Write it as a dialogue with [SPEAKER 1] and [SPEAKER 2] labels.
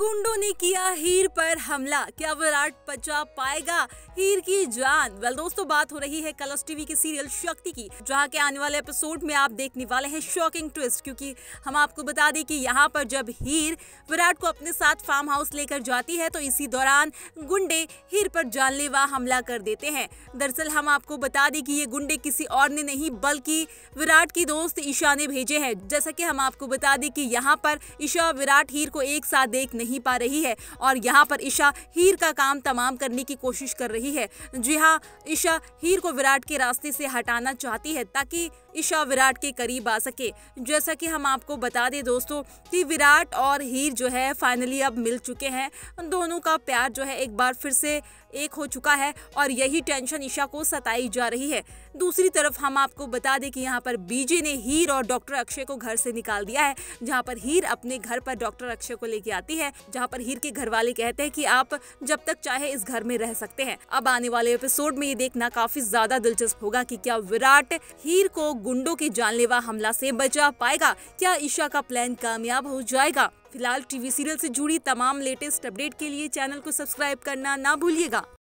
[SPEAKER 1] गुंडों ने किया हीर पर हमला क्या विराट बचा पाएगा हीर की जान वेल दोस्तों बात हो रही है कलर्स टीवी के सीरियल शक्ति की जहां के आने वाले एपिसोड में आप देखने वाले हैं शॉकिंग ट्विस्ट क्योंकि हम आपको बता दें कि यहां पर जब हीर विराट को अपने साथ फार्म हाउस लेकर जाती है तो इसी दौरान गुंडे हीर पर जानलेवा हमला कर देते हैं दरअसल हम आपको बता दें कि ये गुंडे किसी और ने नहीं बल्कि विराट की दोस्त ईशा ने भेजे है जैसा की हम आपको बता दें कि यहाँ पर ईशा विराट हीर को एक साथ देख नहीं नहीं पा रही है और यहाँ पर ईशा हीर का काम तमाम करने की कोशिश कर रही है जी हाँ ईशा हीर को विराट के रास्ते से हटाना चाहती है ताकि ईशा विराट के करीब आ सके जैसा कि हम आपको बता दें दोस्तों कि विराट और हीर जो है फाइनली अब मिल चुके हैं दोनों का प्यार जो है एक बार फिर से एक हो चुका है और यही टेंशन ईशा को सताई जा रही है दूसरी तरफ हम आपको बता दें कि यहाँ पर बीजे ने हीर और डॉक्टर अक्षय को घर से निकाल दिया है जहाँ पर हीर अपने घर पर डॉक्टर अक्षय को लेके आती है जहाँ पर हीर के घर वाले कहते हैं कि आप जब तक चाहे इस घर में रह सकते हैं अब आने वाले एपिसोड में ये देखना काफी ज्यादा दिलचस्प होगा कि क्या विराट हीर को गुंडों के जानलेवा हमला से बचा पाएगा क्या ईशा का प्लान कामयाब हो जाएगा फिलहाल टीवी सीरियल से जुड़ी तमाम लेटेस्ट अपडेट के लिए चैनल को सब्सक्राइब करना ना भूलिएगा